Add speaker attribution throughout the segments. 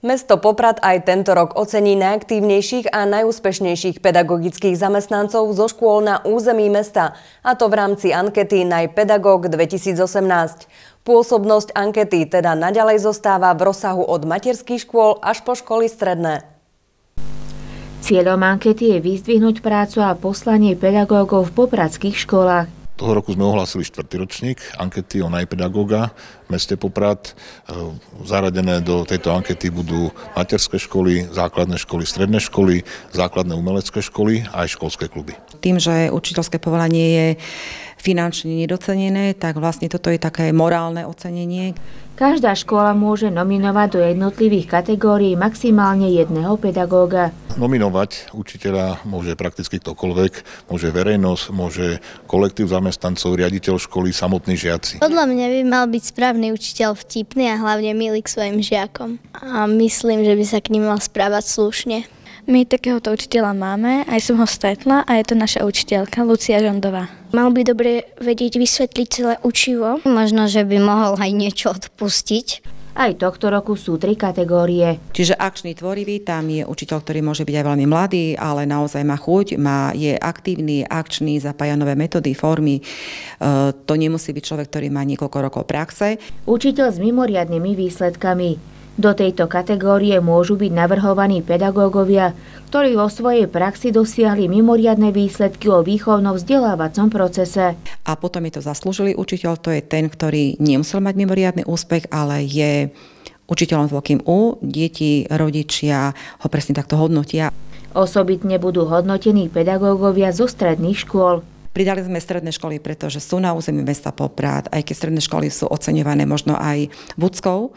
Speaker 1: Mesto Poprad aj tento rok ocení najaktívnejších a najúspešnejších pedagogických zamestnancov zo škôl na území mesta, a to v rámci ankety Najpedagóg 2018. Pôsobnosť ankety teda naďalej zostáva v rozsahu od materských škôl až po školy stredné.
Speaker 2: Cieľom ankety je vyzdvihnúť prácu a poslanie pedagógov v popradských školách.
Speaker 3: Toho roku sme ohlásili štvrtý ročník ankety o najpedagóga v meste Poprad. E, zaradené do tejto ankety budú materské školy, základné školy, stredné školy, základné umelecké školy a aj školské kluby.
Speaker 1: Tým, že učiteľské povolanie je finančne nedocenené, tak vlastne toto je také morálne ocenenie. Každá škola môže nominovať do
Speaker 2: jednotlivých kategórií maximálne jedného pedagóga.
Speaker 3: Nominovať učiteľa môže prakticky ktokoľvek, môže verejnosť, môže kolektív zamestnancov, riaditeľ školy, samotní žiaci. Podľa mňa by mal byť správny učiteľ vtipný a hlavne milý k svojim žiakom. A myslím, že by sa k ním mal správať slušne. My takéhoto učiteľa máme, aj som ho stretla a je to naša učiteľka Lucia Žondová. Mal by dobre vedieť vysvetliť celé učivo. Možno, že by mohol aj niečo odpustiť. Aj tohto roku sú tri
Speaker 2: kategórie.
Speaker 1: Čiže akčný tvorivý, tam je učiteľ, ktorý môže byť aj veľmi mladý, ale naozaj má chuť, má, je aktívny, akčný, zapája nové metódy, formy. E, to nemusí byť človek, ktorý má niekoľko rokov praxe. Učiteľ s mimoriadnými výsledkami. Do
Speaker 2: tejto kategórie môžu byť navrhovaní pedagógovia, ktorí vo svojej praxi dosiahli mimoriadne výsledky o výchovnom vzdelávacom procese.
Speaker 1: A potom je to zaslúžilý učiteľ, to je ten, ktorý nemusel mať mimoriadny úspech, ale je učiteľom s veľkým U, deti, rodičia ho presne takto hodnotia. Osobitne budú hodnotení pedagógovia zo stredných škôl. Pridali sme stredné školy, pretože sú na území mesta Poprad, aj keď stredné školy sú oceňované možno aj Buckou,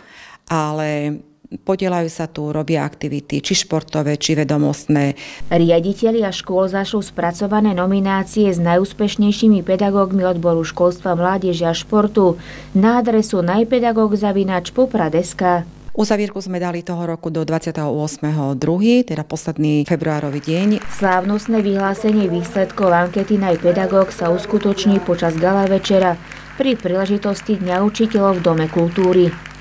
Speaker 1: ale podielajú sa tu, robia aktivity, či športové, či vedomostné. a škôl zašlo spracované nominácie s najúspešnejšími pedagógmi odboru školstva, mládeže a športu na adresu U Uzavierku sme dali toho roku do 28.2., teda posledný februárový deň. Slávnostné vyhlásenie výsledkov ankety Najpedagóg sa uskutoční počas gala večera
Speaker 2: pri príležitosti Dňa učiteľov v Dome kultúry.